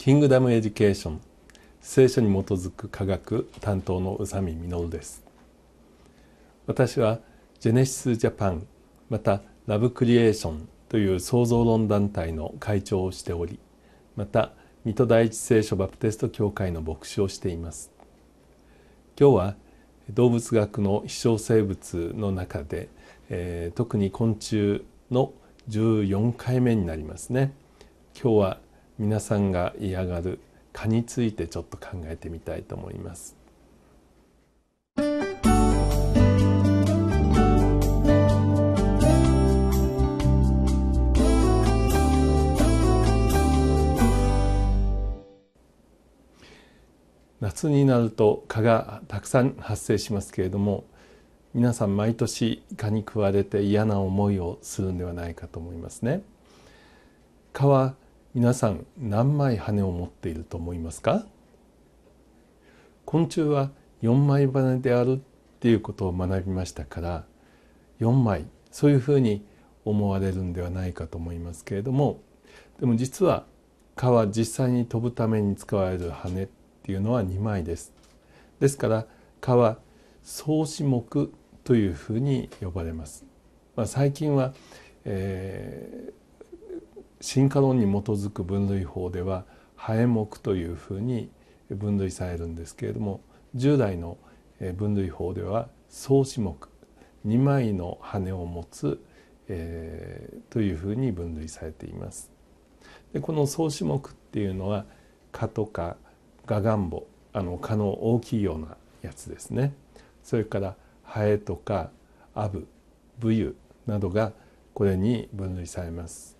キングダムエデュケーション聖書に基づく科学担当の宇佐美実です私はジェネシスジャパンまたラブクリエーションという創造論団体の会長をしておりまた水戸第一聖書バプテスト教会の牧師をしています今日は動物学の飛翔生物の中で、えー、特に昆虫の14回目になりますね今日は皆さんが嫌がる蚊についてちょっと考えてみたいと思います。夏になると蚊がたくさん発生しますけれども皆さん毎年蚊に食われて嫌な思いをするんではないかと思いますね。蚊は皆さん何枚羽を持っていると思いますか昆虫は4枚羽であるっていうことを学びましたから4枚そういうふうに思われるんではないかと思いますけれどもでも実は蚊は実際に飛ぶために使われる羽っていうのは2枚です。ですから蚊は草子木というふうに呼ばれます。まあ、最近は、えー、進化論に基づく分類法ではハエ目というふうに分類されるんですけれども従来の分類法では草子目2枚の羽を持つ、えー、というふうに分類されています。でこの草子目っていうのは蚊とかガガンボあの蚊の大きいようなやつですねそれからハエとかアブブユなどがこれに分類されます。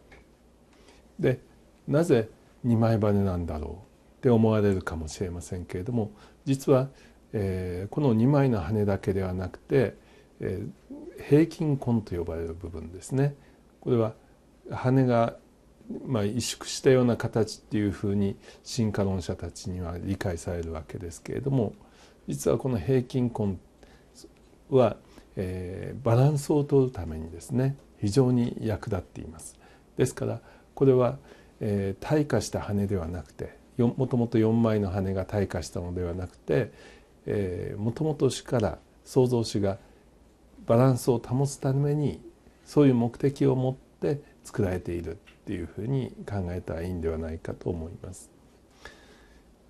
でなぜ二枚羽なんだろうって思われるかもしれませんけれども実は、えー、この2枚の羽だけではなくて、えー、平均根と呼ばれる部分ですねこれは羽が、まあ、萎縮したような形っていうふうに進化論者たちには理解されるわけですけれども実はこの平均根は、えー、バランスを取るためにですね非常に役立っています。ですからこれは、えー、退化した羽ではなくてもともと4枚の羽が退化したのではなくてもともと死から創造主がバランスを保つためにそういう目的を持って作られているっていうふうに考えたらいいんではないかと思います。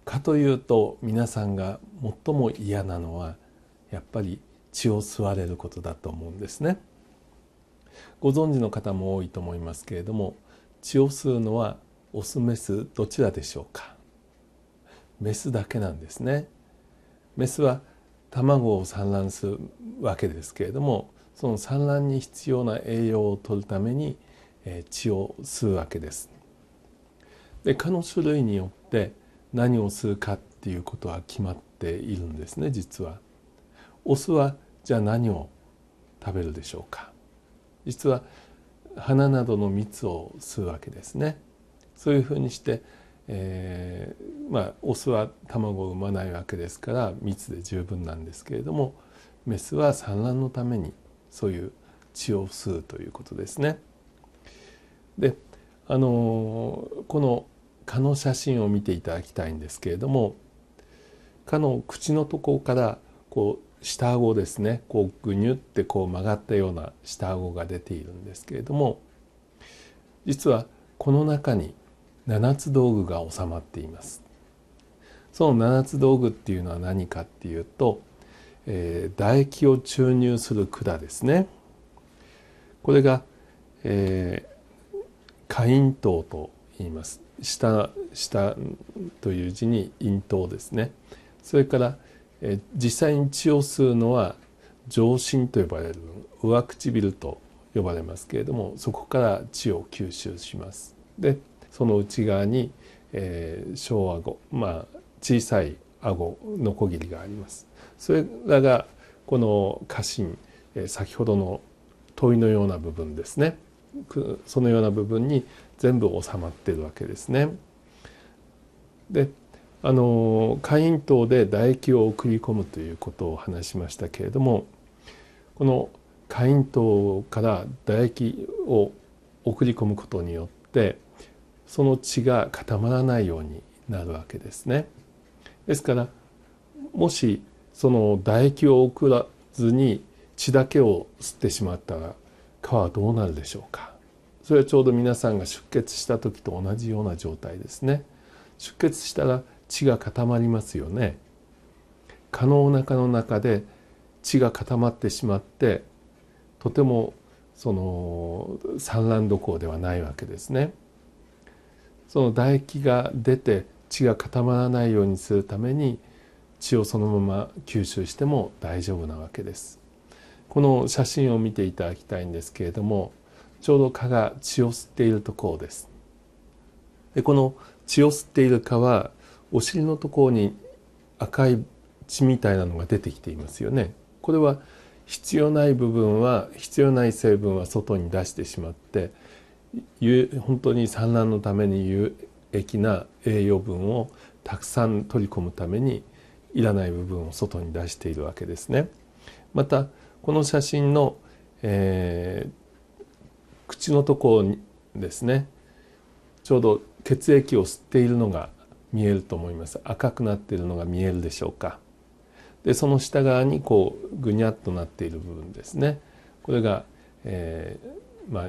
かというと皆さんが最も嫌なのはやっぱり血を吸われることだと思うんですね。ご存知の方も多いと思いますけれども血を吸うのはオスメスどちらでしょうかメスだけなんですねメスは卵を産卵するわけですけれどもその産卵に必要な栄養を取るために血を吸うわけです。で蚊の種類によって何を吸うかっていうことは決まっているんですね実は。オスはじゃあ何を食べるでしょうか実は花などの蜜を吸うわけですね。そういうふうにして、えー、まあオスは卵を産まないわけですから蜜で十分なんですけれどもメスは産卵のためにそういう血を吸うということですね。であのこの蚊の写真を見ていただきたいんですけれども蚊の口のところからこう下顎ですねこうぐにゅってこう曲がったような下顎が出ているんですけれども実はこの中に7つ道具が収まっていますその7つ道具っていうのは何かっていうと、えー、唾液を注入する管ですねこれが、えー、下咽頭と言います下下という字に咽頭ですねそれから「え実際に血を吸うのは上唇と呼ばれる上唇と呼ばれますけれどもそこから血を吸収しますでその内側に、えー、小顎まあ小さい顎のこぎりがありますそれらがこの下唇、えー、先ほどの問いのような部分ですねそのような部分に全部収まっているわけですねであの会員等で唾液を送り込むということを話しましたけれどもこの会員等から唾液を送り込むことによってその血が固まらないようになるわけですね。ですからもしその唾液を送らずに血だけを吸ってしまったら皮はどうなるでしょうかそれはちょうど皆さんが出血した時と同じような状態ですね。出血したら血が固まりますよね。蚊のお腹の中で血が固まってしまってとてもその産卵どころではないわけですね。その唾液が出て血が固まらないようにするために血をそのまま吸収しても大丈夫なわけです。この写真を見ていただきたいんですけれどもちょうど蚊が血を吸っているところです。でこの血を吸っている蚊はお尻のところに赤い血みたいなのが出てきていますよね。これは必要ない部分は必要ない成分は外に出してしまって本当に産卵のために有益な栄養分をたくさん取り込むためにいらない部分を外に出しているわけですね。またこの写真の、えー、口のところにですねちょうど血液を吸っているのが見えると思います赤くなっているのが見えるでしょうかでその下側にこうぐにゃっとなっている部分ですねこれが、えー、まあ、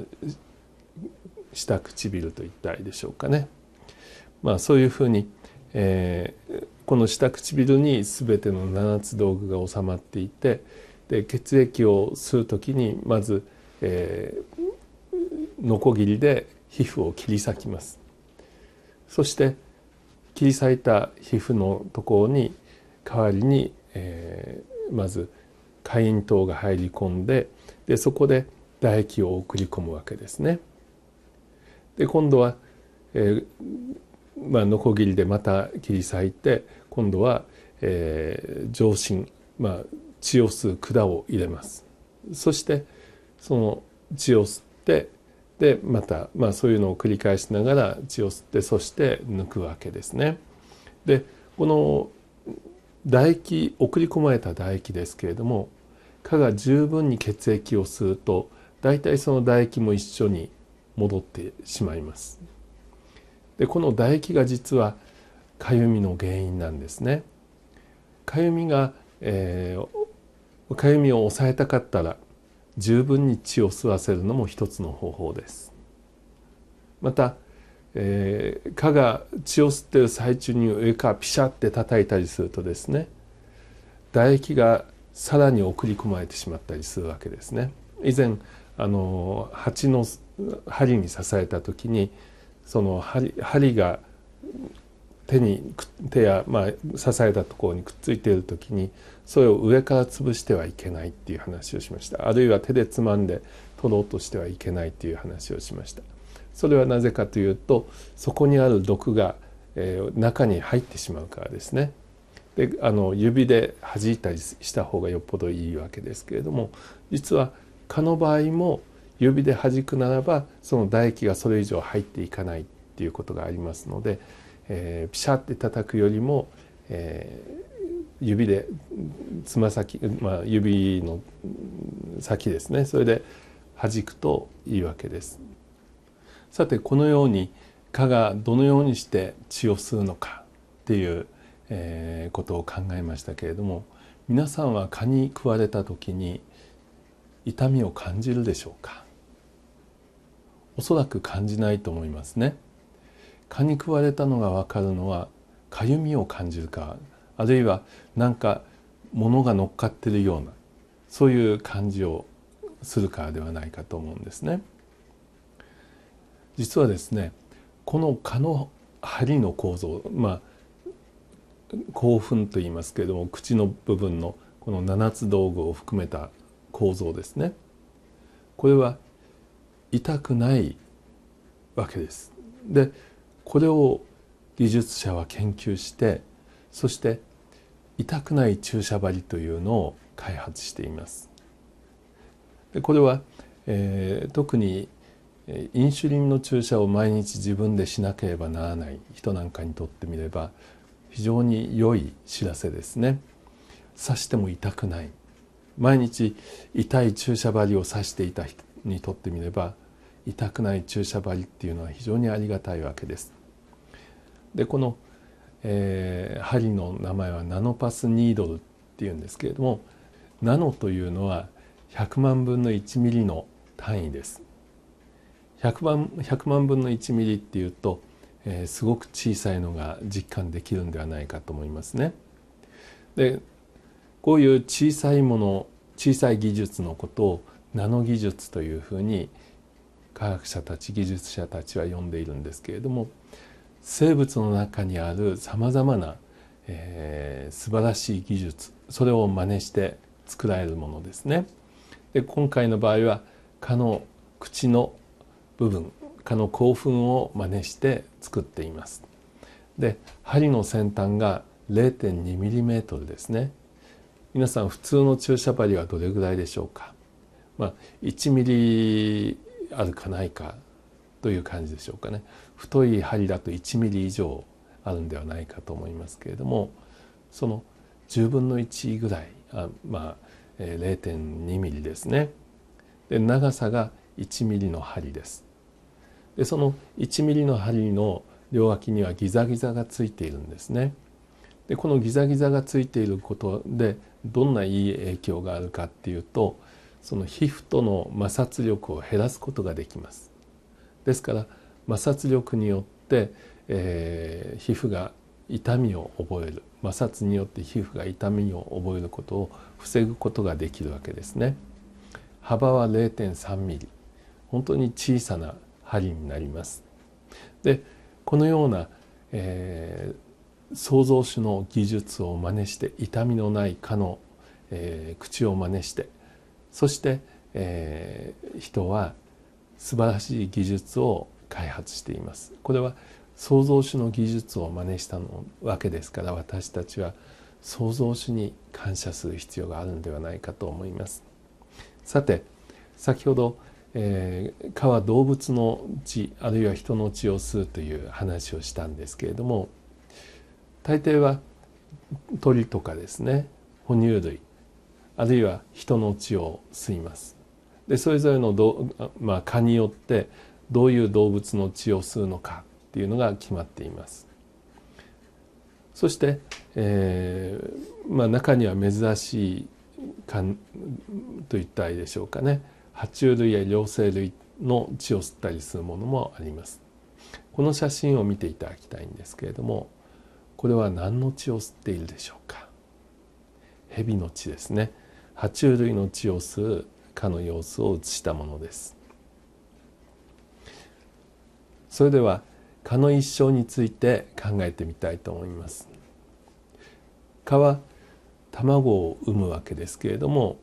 下唇といったいでしょうかね、まあ、そういうふうに、えー、この下唇に全ての7つ道具が収まっていてで血液を吸うときにまず、えー、ノコギリで皮膚を切り裂きますそして切り裂いた皮膚のところに代わりに、えー、まず下咽頭が入り込んででそこで唾液を送り込むわけですね。で今度は、えーまあ、のこぎりでまた切り裂いて今度は、えー、上唇、まあ、血を吸う管を入れます。そしてその血を吸ってでまた、まあ、そういうのを繰り返しながら血を吸ってそして抜くわけですね。でこの唾液送り込まれた唾液ですけれども蚊が十分に血液を吸うと大体その唾液も一緒に戻ってしまいます。でこの唾液が実はかゆみの原因なんですね。かゆみが、えー、かゆみを抑えたかったら十分に血を吸わせるのも一つの方法です。また、えー、蚊が血を吸ってる最中に上からピシャって叩いたりするとですね唾液がさらに送り込まれてしまったりするわけですね。以前あの蜂の針に刺された時にその針針が手に手や、まあ、支えたところにくっついている時にそれを上から潰してはいけないっていう話をしましたあるいは手でつまんで取ろうとしてはいけないっていう話をしましたそれはなぜかというとそこにある毒が、えー、中に入ってしまうからですねであの指で弾いたりした方がよっぽどいいわけですけれども実は蚊の場合も指で弾くならばその唾液がそれ以上入っていかないっていうことがありますのでえー、ピシャって叩くよりも、えー、指でつま先、まあ、指の先ですねそれで弾くといいわけです。さてこのように蚊がどのようにして血を吸うのかっていう、えー、ことを考えましたけれども皆さんは蚊に食われた時に痛みを感じるでしょうかおそらく感じないと思いますね。蚊に食われたのが分かるのはかゆみを感じるかあるいは何か物が乗っかってるようなそういう感じをするからではないかと思うんですね。実はですねこの蚊の針の構造まあ興奮と言いますけれども口の部分のこの7つ道具を含めた構造ですねこれは痛くないわけです。でこれを技術者は研究してそして痛くない注射針というのを開発していますでこれは、えー、特にインシュリンの注射を毎日自分でしなければならない人なんかにとってみれば非常に良い知らせですね刺しても痛くない毎日痛い注射針を刺していた人にとってみれば痛くない注射針っていうのは非常にありがたいわけです。でこの、えー、針の名前はナノパスニードルっていうんですけれどもナノというのは100万分の1ミリの単位です。100万 ,100 万分の1ミリっていうと、えー、すごく小さいのが実感できるんではないかと思いますね。でこういう小さいもの小さい技術のことをナノ技術というふうに科学者たち技術者たちは呼んでいるんですけれども生物の中にあるさまざまな、えー、素晴らしい技術それを真似して作られるものですね。で今回の場合は蚊の口の部分蚊の興奮を真似して作っています。で針の先端が 0.2mm ですね皆さん普通の注射針はどれぐらいでしょうか、まあ、1 m m あるかないかという感じでしょうかね太い針だと1ミリ以上あるんではないかと思いますけれどもその10分の1ぐらいあまあ、え0.2ミリですねで長さが1ミリの針ですでその1ミリの針の両脇にはギザギザがついているんですねでこのギザギザがついていることでどんないい影響があるかっていうとその皮膚との摩擦力を減らすことができますですから摩擦力によって、えー、皮膚が痛みを覚える摩擦によって皮膚が痛みを覚えることを防ぐことができるわけですね幅は0.3ミリ本当に小さな針になりますでこのような、えー、創造主の技術を真似して痛みのない蚊の、えー、口を真似してそして、えー、人は素晴らしい技術を開発していますこれは創造主の技術を真似したのわけですから私たちは創造主に感謝する必要があるのではないかと思いますさて先ほど、えー、蚊は動物の血あるいは人の血を吸うという話をしたんですけれども大抵は鳥とかですね哺乳類あるいは人の血を吸いますでそれぞれのど、まあ、蚊によってどういう動物の血を吸うのかっていうのが決まっていますそして、えーまあ、中には珍しい蚊といったらいいでしょうかね爬虫類や両生類の血を吸ったりするものもありますこの写真を見ていただきたいんですけれどもこれは何の血を吸っているでしょうか蛇の血ですね爬虫類の血を吸うかの様子を映したものですそれでは蚊の一生について考えてみたいと思います蚊は卵を産むわけですけれども、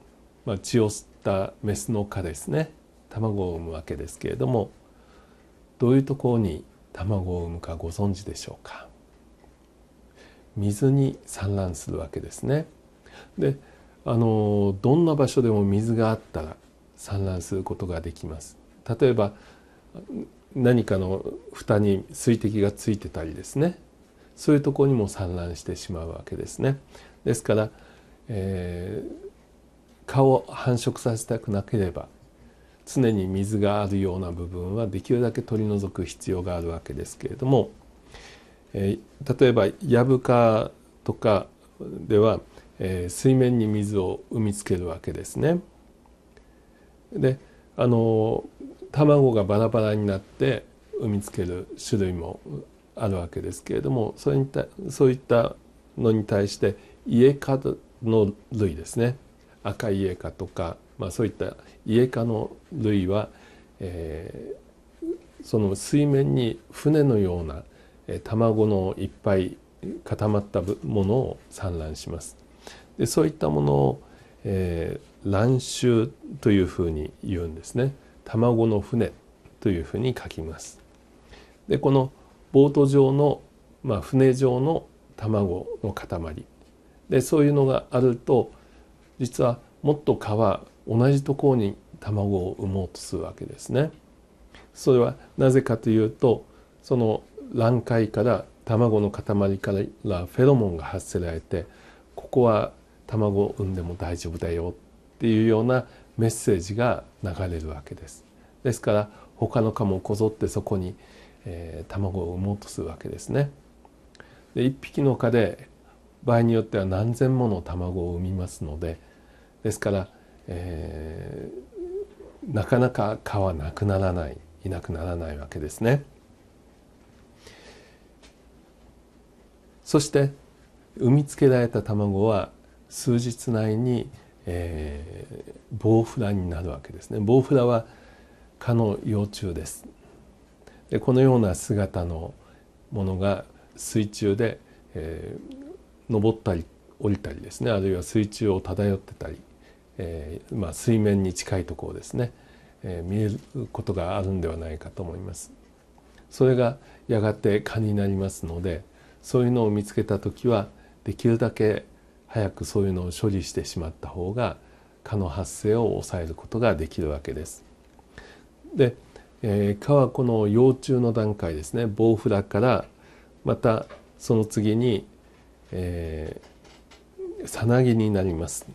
まあ、血を吸ったメスの蚊ですね卵を産むわけですけれどもどういうところに卵を産むかご存知でしょうか水に産卵するわけですねであのどんな場所でも水があったら産卵することができます。例えば何かの蓋に水滴がついてたりですねそういうとこにも産卵してしまうわけですね。ですから、えー、蚊を繁殖させたくなければ常に水があるような部分はできるだけ取り除く必要があるわけですけれども、えー、例えばヤブとかではえ水面に水を産みつけるわけですね。であの卵がバラバラになって産みつける種類もあるわけですけれどもそれにたそういったのに対してイエカの類ですね赤イエカとか、まあ、そういったイエカの類は、えー、その水面に船のような卵のいっぱい固まったものを産卵します。でそういったものを、えー、卵舟というふうに言うんですね卵の船というふうに書きますでこのボート上の、まあ、船状の卵の塊でそういうのがあると実はもっと蚊は同じところに卵を産もうとするわけですね。それはなぜかというとその卵塊から卵の塊からフェロモンが発せられてここは卵を産んでも大丈夫だよっていうようなメッセージが流れるわけです。ですから他の科もこぞってそこに、えー、卵を産もうとするわけですね。で1匹の蚊で場合によっては何千もの卵を産みますのでですから、えー、なかなか蚊はなくならないいなくならないわけですね。そして産みつけられた卵は数日内に、えー、棒ラになるわけですね棒ラは蚊の幼虫ですでこのような姿のものが水中で、えー、登ったり降りたりですねあるいは水中を漂ってたり、えー、まあ、水面に近いところですね、えー、見えることがあるんではないかと思います。それがやがて蚊になりますのでそういうのを見つけた時はできるだけ早くそういうのを処理してしまった方が蚊の発生を抑えることができるわけです。で、えー、蚊はこの幼虫の段階ですね棒フラからまたその次に、えー、さなぎになります。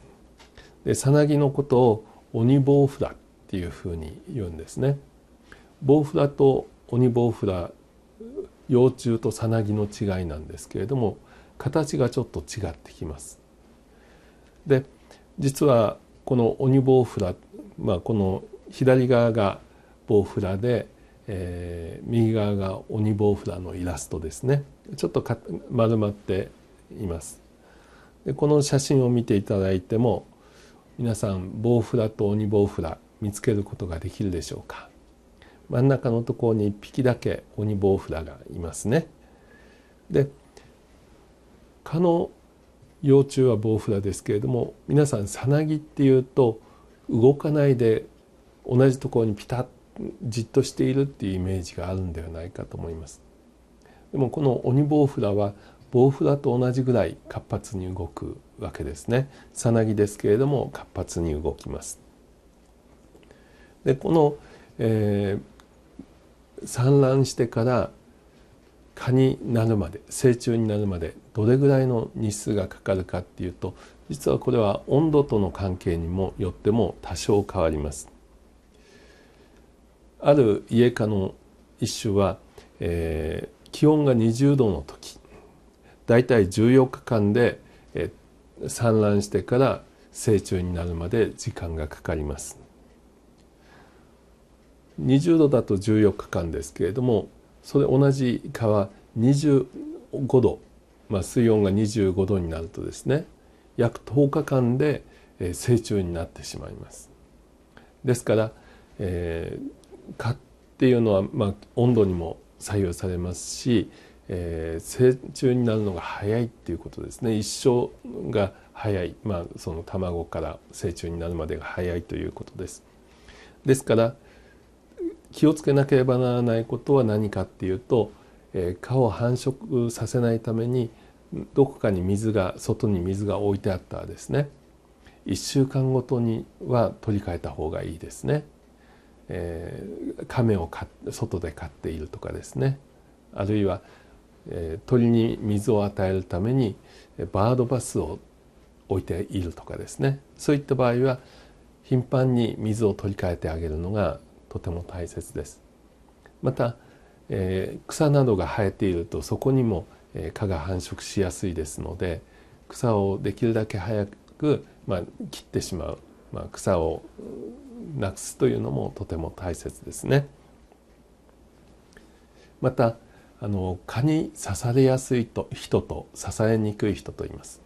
でさなぎのことを鬼棒フラっていうふうに言うんですね。棒フラと鬼棒フラ幼虫とさなぎの違いなんですけれども形がちょっと違ってきます。で実はこの鬼棒札、まあ、この左側が棒札で、えー、右側が鬼棒札のイラストですねちょっと丸まっていますでこの写真を見ていただいても皆さん棒札と鬼棒札見つけることができるでしょうか真ん中のところに1匹だけ鬼棒札がいますねで蚊の幼虫はボウフラですけれども皆さんさなぎっていうと動かないで同じところにピタッじっとしているっていうイメージがあるんではないかと思います。でもこのオニボウフラはボウフラと同じぐらい活発に動くわけですね。さなぎですけれども活発に動きます。でこの、えー、産卵してから蚊になるまで成虫になるまでどれぐらいの日数がかかるかっていうと実はこれは温度との関係にもよっても多少変わります。あるイエカの一種は、えー、気温が20度の時だいたい14日間で、えー、産卵してから成虫になるまで時間がかかります。20度だと14日間ですけれどもそれ同じ蚊は25度まあ、水温が25度になるとですね約10日間で成虫になってしまいます。ですから、えー、蚊っていうのは、まあ、温度にも左右されますし、えー、成虫になるのが早いっていうことですね一生が早い、まあ、その卵から成虫になるまでが早いということです。ですから気をつけなければならないことは何かっていうと蚊を繁殖させないためにどこかに水が外に水が置いてあったらですね1週間ごとには取り替えた方がいいですね。えー、亀を外で飼っているとかですねあるいは、えー、鳥に水を与えるためにバードバスを置いているとかですねそういった場合は頻繁に水を取り替えてあげるのがとても大切です。またえー、草などが生えているとそこにも、えー、蚊が繁殖しやすいですので草をできるだけ早く、まあ、切ってしまう、まあ、草をなくすというのもとても大切ですね。またあの蚊に刺されやすいと人と刺されにくい人といます。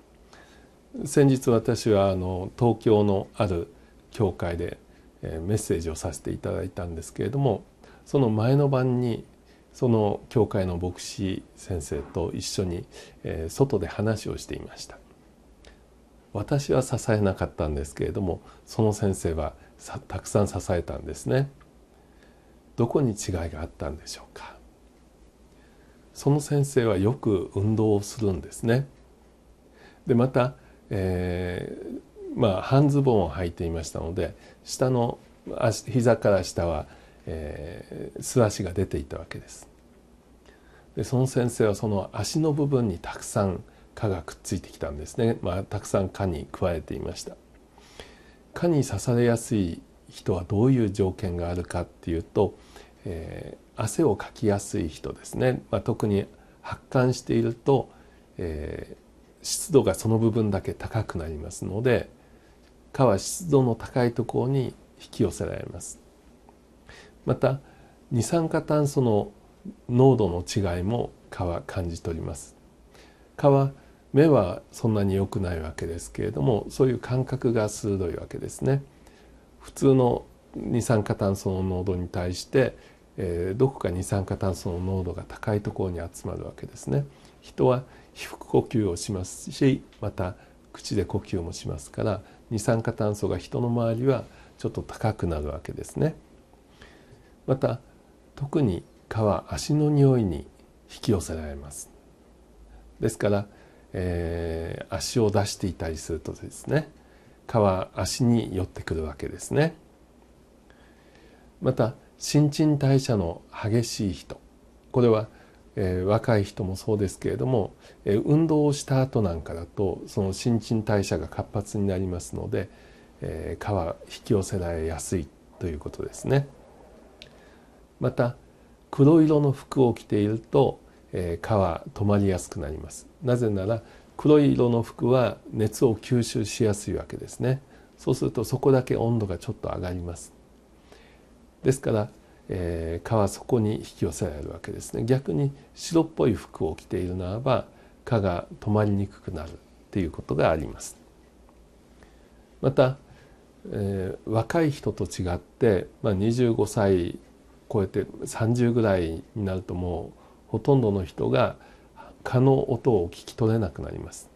先日私はあの東京のある教会でえメッセージをさせていただいたんですけれどもその前の晩にその教会の牧師先生と一緒に、えー、外で話をしていました私は支えなかったんですけれどもその先生はたくさん支えたんですねどこに違いがあったんでしょうかその先生はよく運動をするんですねでまた、えー、まあ半ズボンを履いていましたので下の膝から下はえー、素足が出ていたわけですでその先生はその足の部分にたくさん蚊がくっついてきたんですね、まあ、たくさん蚊に加えていました蚊に刺されやすい人はどういう条件があるかっていうと、えー、汗をかきやすい人ですね、まあ、特に発汗していると、えー、湿度がその部分だけ高くなりますので蚊は湿度の高いところに引き寄せられますまた二酸化炭素の濃度の違いも蚊は感じ取ります蚊は目はそんなに良くないわけですけれどもそういう感覚が鋭いわけですね普通の二酸化炭素の濃度に対して、えー、どこか二酸化炭素の濃度が高いところに集まるわけですね人は皮膚呼吸をしますしまた口で呼吸もしますから二酸化炭素が人の周りはちょっと高くなるわけですね。また特に蚊は足の匂いに引き寄せられますですから、えー、足を出していたりするとですね蚊は足に寄ってくるわけですねまた新陳代謝の激しい人これは、えー、若い人もそうですけれども、えー、運動をした後なんかだとその新陳代謝が活発になりますので、えー、蚊は引き寄せられやすいということですね。また黒色の服を着ていると、えー、蚊は止まりやすくなりますなぜなら黒い色の服は熱を吸収しやすいわけですねそうするとそこだけ温度がちょっと上がりますですから、えー、蚊はそこに引き寄せられるわけですね逆に白っぽい服を着ているならば蚊が止まりにくくなるっていうことがありますまた、えー、若い人と違って、まあ、25歳超えて30ぐらいになるともうほとんどの人が蚊の音を聞き取れなくなります。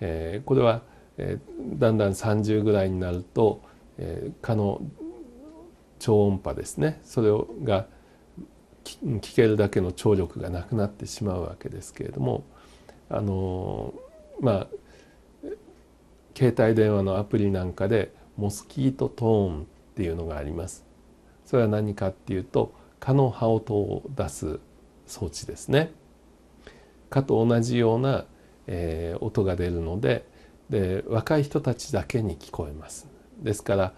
えー、これは、えー、だんだん30ぐらいになると、えー、蚊の超音波ですねそれをが聞けるだけの聴力がなくなってしまうわけですけれどもあのー、まあ携帯電話のアプリなんかで「モスキートトーン」っていうのがあります。それは何かっていうと蚊の葉音を出す装置ですね。蚊と同じような、えー、音が出るのでで若い人たちだけに聞こえます。ですから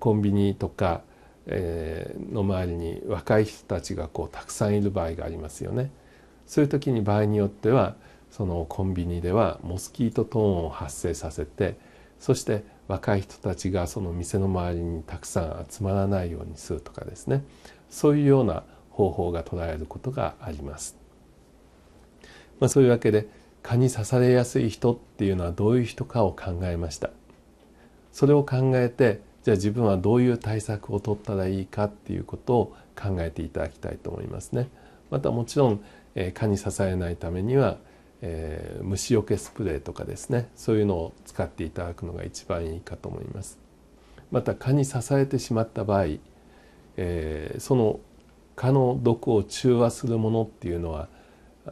コンビニとか、えー、の周りに若い人たちがこうたくさんいる場合がありますよね。そういう時に場合によってはそのコンビニではモスキートトーンを発生させてそして若い人たちがその店の周りにたくさん集まらないようにするとかですねそういうような方法が捉えることがあります。まあ、そういうわけで蚊に刺されやすい人っていうのはどういう人かを考えました。それを考えてじゃあ自分はどういう対策を取ったらいいかっていうことを考えていただきたいと思いますね。またもちろん蚊に刺されないためにはえー、虫除けスプレーとかですねそういうのを使っていただくのが一番いいかと思いますまた蚊に刺されてしまった場合、えー、その蚊の毒を中和するものっていうのは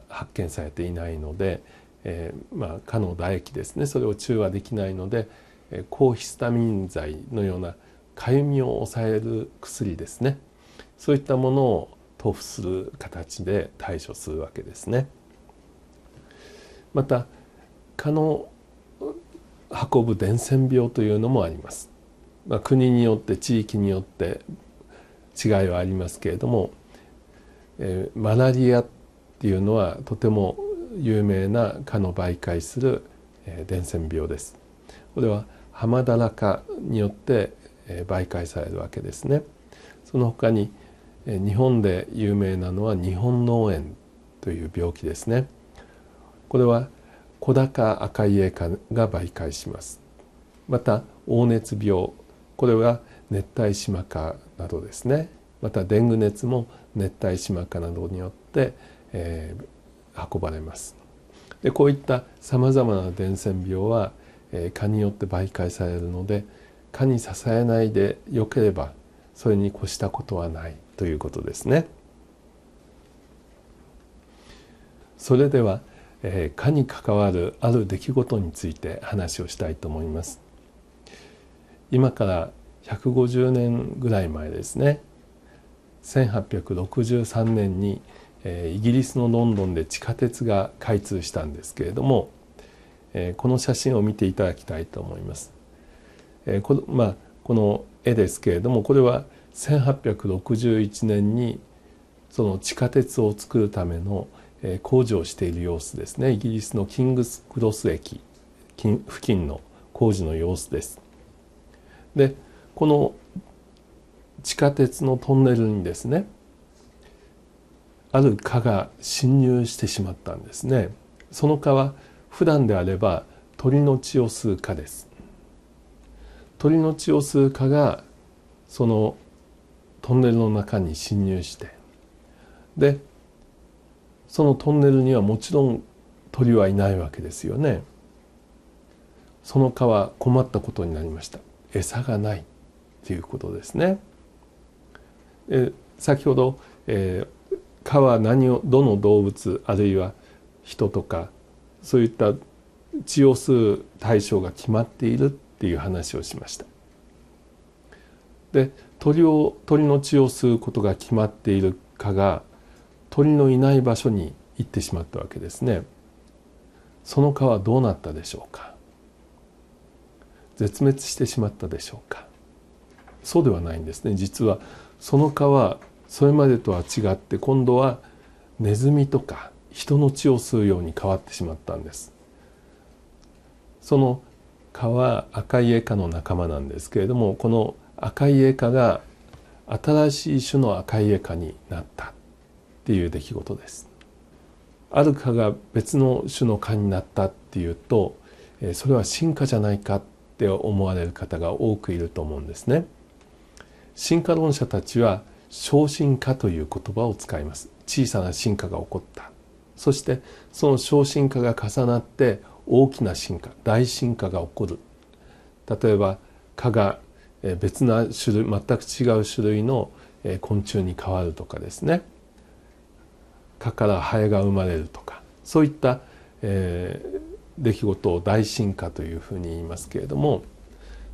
発見されていないので、えー、まあ、蚊の唾液ですねそれを中和できないので、え抗ヒスタミン剤のようなかゆみを抑える薬ですねそういったものを塗布する形で対処するわけですね。また蚊の運ぶ伝染病というのもあります、まあ、国によって地域によって違いはありますけれども、えー、マラリアっていうのはとても有名な蚊の媒介する、えー、伝染病ですこれはハマダラ科によって、えー、媒介されるわけですねその他に、えー、日本で有名なのは日本脳炎という病気ですねこれは小高赤い家化が媒介しますまた黄熱病これは熱帯島化などですねまたデング熱も熱帯島化などによって、えー、運ばれますでこういったさまざまな伝染病は、えー、蚊によって媒介されるので蚊に支えないでよければそれに越したことはないということですね。それではえー、に関わるある出来事について話をしたいと思います。今から150年ぐらい前ですね1863年に、えー、イギリスのロンドンで地下鉄が開通したんですけれども、えー、この写真を見ていただきたいと思います。えー、このまあ、この絵ですけれどもこれは1861年にその地下鉄を作るための工事をしている様子ですねイギリスのキングスクロス駅付近の工事の様子ですでこの地下鉄のトンネルにですねある蚊が侵入してしまったんですねその蚊は普段であれば鳥の血を吸う蚊です鳥の血を吸う蚊がそのトンネルの中に侵入してでそのトンネルにはもちろん鳥はいないわけですよねその蚊は困ったことになりました餌がないということですねえ先ほど、えー、蚊は何をどの動物あるいは人とかそういった血を吸う対象が決まっているっていう話をしましたで鳥を鳥の血を吸うことが決まっている蚊が鳥のいない場所に行ってしまったわけですねその蚊はどうなったでしょうか絶滅してしまったでしょうかそうではないんですね実はその蚊はそれまでとは違って今度はネズミとか人の血を吸うように変わってしまったんですその蚊は赤いエカの仲間なんですけれどもこの赤いエカが新しい種の赤いエカになったっていう出来事です。あるかが別の種の蚊になったっていうとそれは進化じゃないかって思われる方が多くいると思うんですね。進化論者たちは小進化という言葉を使います。小さな進化が起こった。そしてその小進化が重なって大きな進化、大進化が起こる。例えば蚊が別な種類、全く違う種類の昆虫に変わるとかですね。蚊からハエが生まれるとかそういった、えー、出来事を大進化というふうに言いますけれども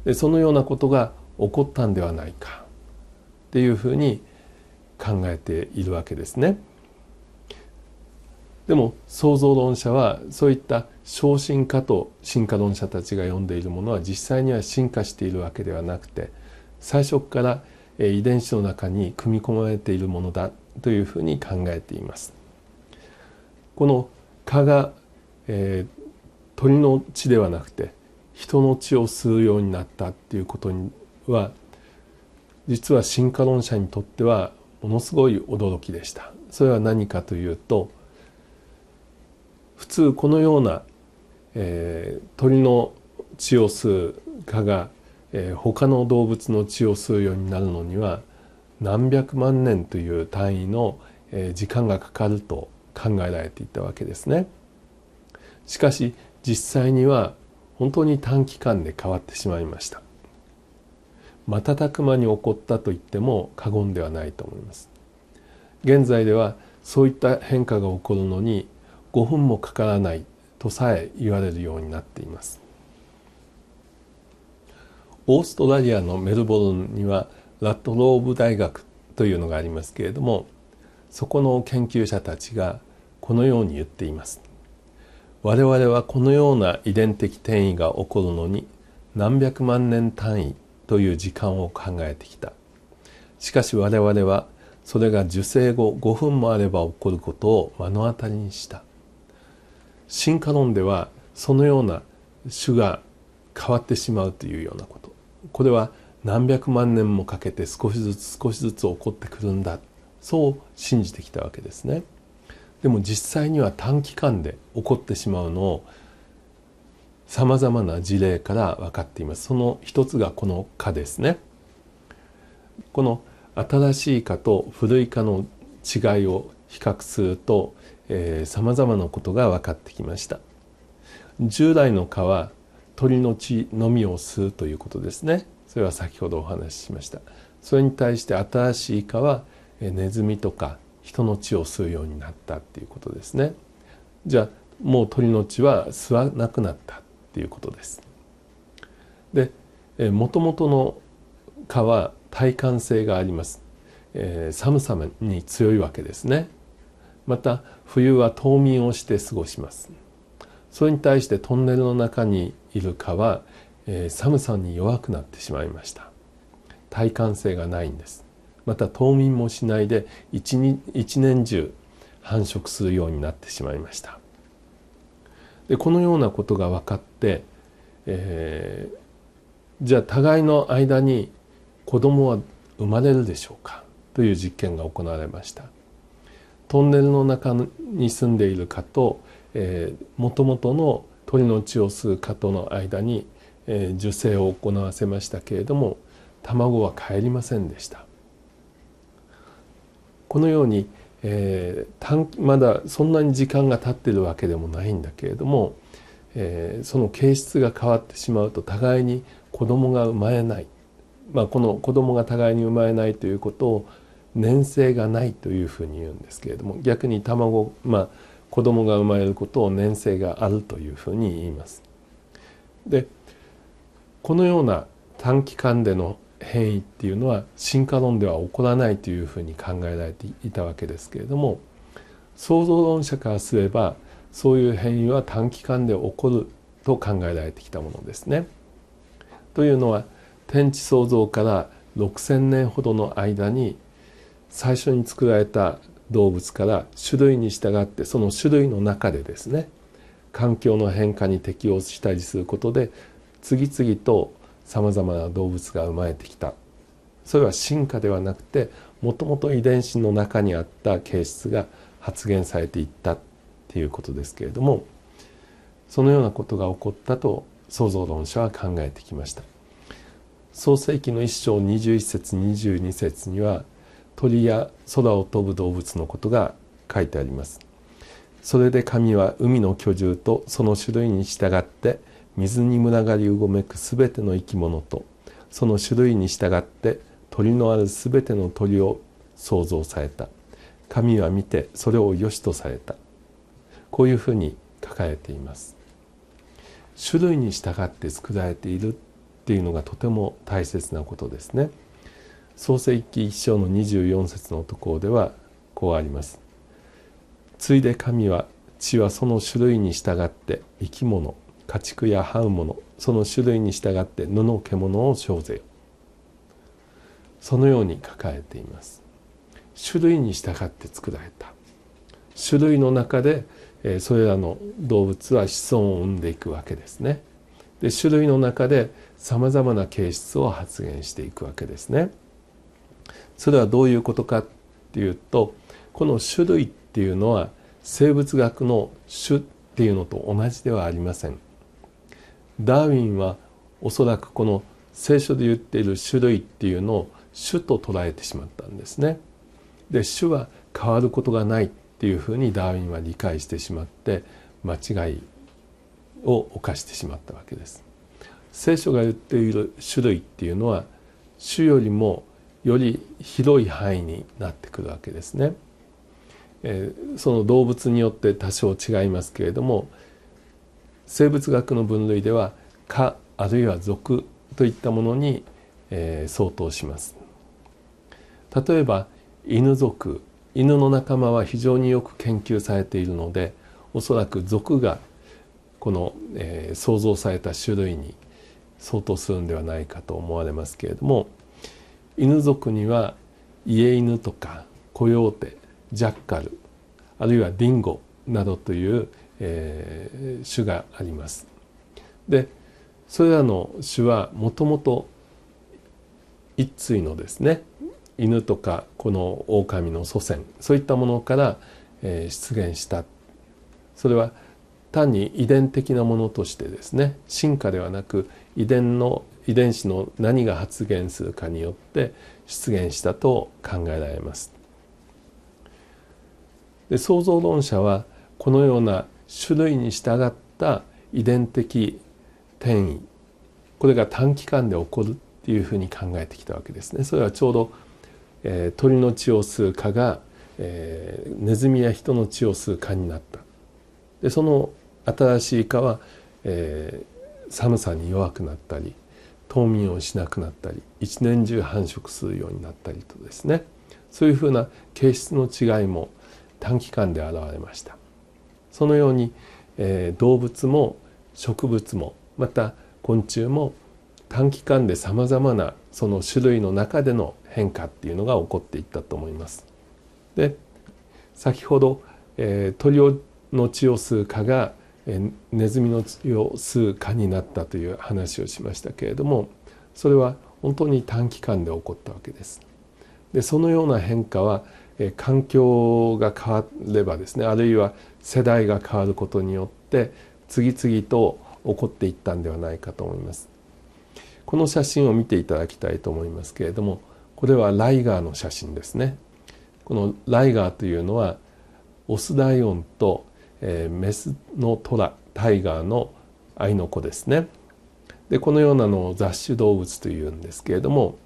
でそのようなことが起こったんではないかっていうふうに考えているわけですね。でも創造論者はそういった小進化と進化論者たちが読んでいるものは実際には進化しているわけではなくて最初から遺伝子の中に組み込まれているものだというふうに考えています。この蚊が、えー、鳥の血ではなくて人の血を吸うようになったっていうことには実は進化論者にとってはものすごい驚きでした。それは何かというと普通このような、えー、鳥の血を吸う蚊がえー、他の動物の血を吸うようになるのには何百万年という単位の、えー、時間がかかると考えられていたわけですね。しかし実際には本当に短期間で変わってしまいました。瞬く間に起こったと言っても過言ではないと思います。現在ではそういった変化が起こるのに5分もかからないとさえ言われるようになっています。オーストラリアのメルボルンにはラットローブ大学というのがありますけれどもそこの研究者たちがこのように言っています我々はこのような遺伝的転移が起こるのに何百万年単位という時間を考えてきたしかし我々はそれが受精後5分もあれば起こることを目の当たりにした進化論ではそのような種が変わってしまうというようなことこれは何百万年もかけて少しずつ少しずつ起こってくるんだそう信じてきたわけですね。でも実際には短期間で起こってしまうのをさまざまな事例から分かっています。その一つがこの蚊ですね。この新しい蚊と古い蚊の違いを比較するとさまざまなことが分かってきました。従来の蚊は鳥の血のみを吸うということですねそれは先ほどお話ししましたそれに対して新しい蚊はネズミとか人の血を吸うようになったっていうことですねじゃあもう鳥の血は吸わなくなったっていうことですでもともとの蚊は耐寒性があります、え寒さに強いわけですねまた冬は冬眠をして過ごしますそれに対してトンネルの中にいる蚊は、えー、寒さに弱くなってしまいました耐寒性がないんですまた冬眠もしないで一年中繁殖するようになってしまいましたでこのようなことが分かって、えー、じゃあ互いの間に子供は生まれるでしょうかという実験が行われましたトンネルの中に住んでいる蚊ともともとの鳥の血を吸う蚊との間に、えー、受精を行わせましたけれども卵は帰りませんでしたこのように、えー、まだそんなに時間が経ってるわけでもないんだけれども、えー、その形質が変わってしまうと互いに子供が生まれない、まあ、この子供が互いに生まれないということを粘性がないというふうに言うんですけれども逆に卵まあ子供が生まれることを年生があるというふうに言います。でこのような短期間での変異っていうのは進化論では起こらないというふうに考えられていたわけですけれども創造論者からすればそういう変異は短期間で起こると考えられてきたものですね。というのは天地創造から6,000年ほどの間に最初に作られた動物から種類に従ってその種類の中でですね環境の変化に適応したりすることで次々とさまざまな動物が生まれてきたそれは進化ではなくてもともと遺伝子の中にあった形質が発現されていったっていうことですけれどもそのようなことが起こったと創造論者は考えてきました。創世紀の1章21節22節には鳥や空を飛ぶ動物のことが書いてありますそれで神は海の居住とその種類に従って水に群がりうごめくすべての生き物とその種類に従って鳥のあるすべての鳥を創造された神は見てそれを良しとされたこういうふうに書かれています種類に従って作られているっていうのがとても大切なことですね。創世記一章の24節のところではこうあります。ついで神は地はその種類に従って生き物家畜や這うものその種類に従って布獣を生ぜよそのように書かれています種類に従って作られた種類の中でそれらの動物は子孫を生んでいくわけですねで種類の中でさまざまな形質を発現していくわけですね。それはどういうことかっていうとこの種類っていうのは生物学の種っていうのと同じではありません。ダーウィンはおそらくこの聖書で言っている種類っていうのを種と捉えてしまったんですね。で種は変わることがないっていうふうにダーウィンは理解してしまって間違いを犯してしまったわけです。聖書が言っている種類っていうのは種よりもより広い範囲になってくるわけですね。えその動物によって多少違いますけれども生物学の分類では科あるいは属といったものに、え相当します。例えば犬属犬の仲間は非常によく研究されているのでおそらく属がこの、えー、創造された種類に相当するんではないかと思われますけれども犬族には家犬とかコヨーテジャッカルあるいはディンゴなどという、えー、種があります。でそれらの種はもともと一対のですね犬とかこの狼の祖先そういったものから、えー、出現したそれは単に遺伝的なものとしてですね進化ではなく遺伝の遺伝子の何が発現するかによって出現したと考えられます。で創造論者はこのような種類に従った遺伝的転移これが短期間で起こるっていうふうに考えてきたわけですね。それはちょうど、えー、鳥の血を吸う蚊が、えー、ネズミや人の血を吸う蚊になった。でその新しい蚊は、えー、寒さに弱くなったり冬眠をしなくなったり一年中繁殖するようになったりとですねそういうふうな形質の違いも短期間で現れましたそのように、えー、動物も植物もまた昆虫も短期間でさまざまなその種類の中での変化っていうのが起こっていったと思います。で先ほど、えー、鳥の血を吸う蚊がネズミの血を吸う蚊になったという話をしましたけれどもそれは本当に短期間で起こったわけです。でそのような変化は環境が変わればですねあるいは世代が変わることによって次々と起こっていったんではないかと思います。この写真を見ていただきたいと思いますけれどもこれはライガーの写真ですね。このライガーというのはオスライオンとえー、メスのトラタイガーの愛の子ですねでこのようなのを雑種動物というんですけれども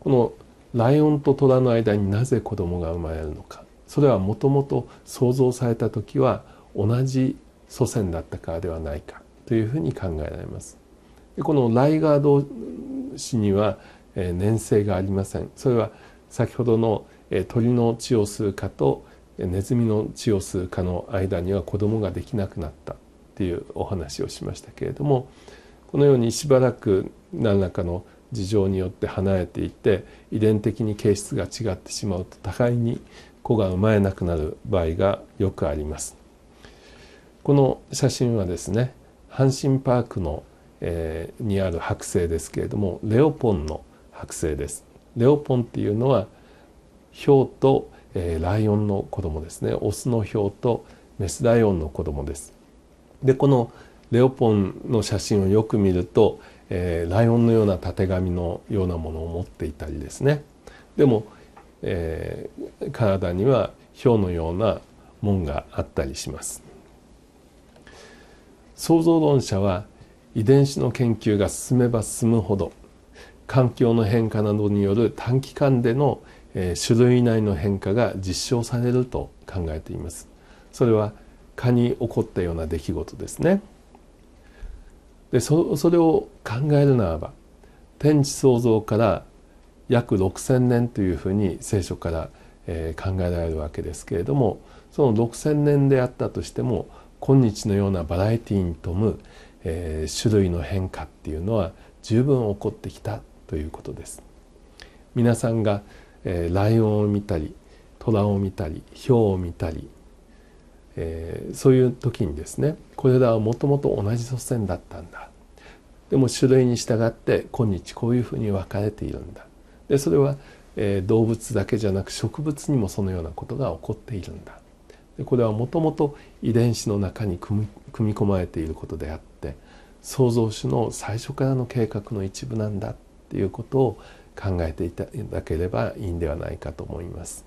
このライオンとトラの間になぜ子供が生まれるのかそれはもともと想像された時は同じ祖先だったからではないかというふうに考えられます。でこのライガー同士には、えー、粘性がありません。それは先ほどの、えー、鳥の血を吸うかと、ネズミの血を吸う蚊の間には子供ができなくなったっていうお話をしましたけれどもこのようにしばらく何らかの事情によって離れていて遺伝的に形質が違ってしまうと互いに子が生まれなくなる場合がよくあります。この写真はですね阪神パークの、えー、にある剥製ですけれどもレオポンの剥製です。レオポンっていうのはヒョウとえー、ライオンの子供ですねオスのヒとメスライオンの子供ですでこのレオポンの写真をよく見ると、えー、ライオンのようなたてがみのようなものを持っていたりですねでも、えー、体にはヒのような門があったりします創造論者は遺伝子の研究が進めば進むほど環境の変化などによる短期間でのえ種類内の変化が実証されると考えていますそれは蚊に起こったような出来事ですねでそそれを考えるならば天地創造から約6,000年というふうに聖書から、えー、考えられるわけですけれどもその6,000年であったとしても今日のようなバラエティに富む、えー、種類の変化っていうのは十分起こってきたということです。皆さんがえー、ライオンを見たり虎を見たりヒョウを見たり、えー、そういう時にですねこれらはもともと同じ祖先だったんだでも種類に従って今日こういうふうに分かれているんだでそれは、えー、動物だけじゃなく植物にもそのようなことが起こっているんだでこれはもともと遺伝子の中に組み込まれていることであって創造主の最初からの計画の一部なんだっていうことを考えていただければいいんではないかと思います。